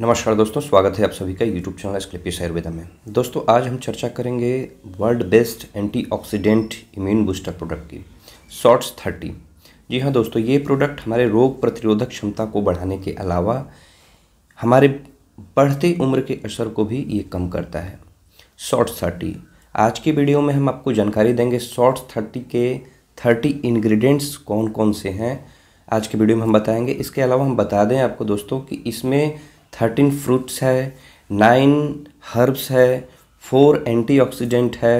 नमस्कार दोस्तों स्वागत है आप सभी का यूट्यूब चैनल एस्क्लिपिस आयुर्वेदा में दोस्तों आज हम चर्चा करेंगे world best antioxidant immune booster product की शॉर्ट्स थर्टी जी हाँ दोस्तों ये प्रोडक्ट हमारे रोग प्रतिरोधक क्षमता को बढ़ाने के अलावा हमारे बढ़ते उम्र के असर को भी ये कम करता है शॉर्ट्स थर्टी आज के वीडियो में हम आपको जानकारी देंगे शॉर्ट्स थर्टी के थर्टी इन्ग्रीडियंट्स कौन कौन से हैं आज के वीडियो में हम बताएंगे इसके अलावा हम बता दें आपको दोस्तों कि इसमें थर्टीन फ्रूट्स है नाइन हर्ब्स है फोर एंटीऑक्सीडेंट है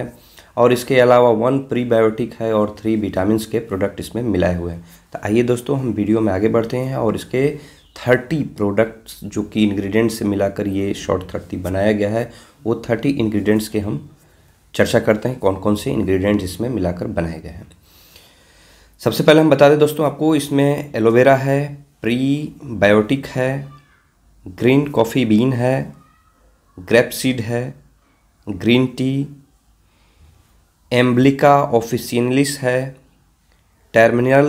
और इसके अलावा वन प्रीबायोटिक है और थ्री विटामिन के प्रोडक्ट इसमें मिलाए हुए हैं तो आइए दोस्तों हम वीडियो में आगे बढ़ते हैं और इसके थर्टी प्रोडक्ट्स जो कि इन्ग्रीडियंट्स से मिलाकर ये शॉर्ट थर्टी बनाया गया है वो थर्टी इंग्रेडिएंट्स के हम चर्चा करते हैं कौन कौन से इंग्रेडिएंट्स इसमें मिलाकर बनाए गए हैं सबसे पहले हम बता दें दोस्तों आपको इसमें एलोवेरा है बायोटिक है ग्रीन कॉफ़ी बीन है ग्रेप सीड है ग्रीन टी एम्बलिका ऑफिसिनलिस है टर्मिनल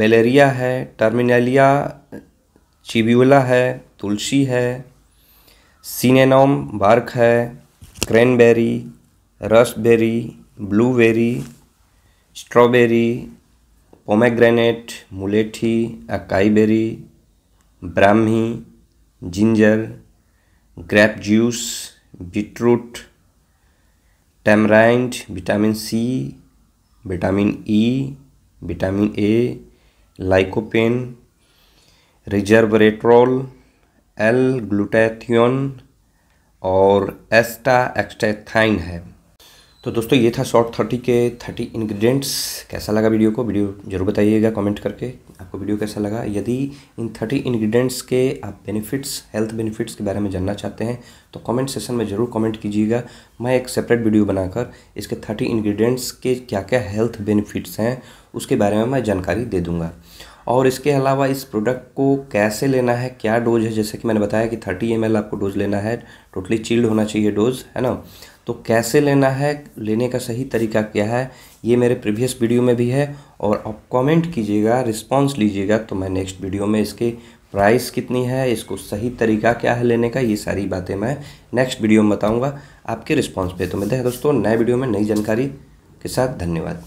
बेलेरिया है टर्मिनलिया चिब्यूला है तुलसी है सीनेनोम बार्क है cranberry raspberry blueberry strawberry pomegranate mulethi acai berry brahmi ginger grape juice beetroot tamarind vitamin C vitamin E vitamin A lycopene resveratrol L glutathione और astaxanthin है तो दोस्तों ये था शॉर्ट थर्टी के थर्टी इंग्रेडिएंट्स कैसा लगा वीडियो को वीडियो जरूर बताइएगा कमेंट करके आपको वीडियो कैसा लगा यदि इन थर्टी इंग्रेडिएंट्स के आप बेनिफिट्स हेल्थ बेनिफिट्स के बारे में जानना चाहते हैं तो कमेंट सेशन में ज़रूर कमेंट कीजिएगा मैं एक सेपरेट वीडियो बनाकर इसके थर्टी इन्ग्रीडियंट्स के क्या क्या हेल्थ बेनिफिट्स हैं उसके बारे में मैं जानकारी दे दूँगा और इसके अलावा इस प्रोडक्ट को कैसे लेना है क्या डोज है जैसे कि मैंने बताया कि थर्टी एम आपको डोज लेना है टोटली चील्ड होना चाहिए डोज है ना तो कैसे लेना है लेने का सही तरीका क्या है ये मेरे प्रीवियस वीडियो में भी है और आप कमेंट कीजिएगा रिस्पांस लीजिएगा तो मैं नेक्स्ट वीडियो में इसके प्राइस कितनी है इसको सही तरीका क्या है लेने का ये सारी बातें मैं नेक्स्ट वीडियो में बताऊँगा आपके रिस्पॉन्स पर तो मिलते हैं दोस्तों नए वीडियो में नई जानकारी के साथ धन्यवाद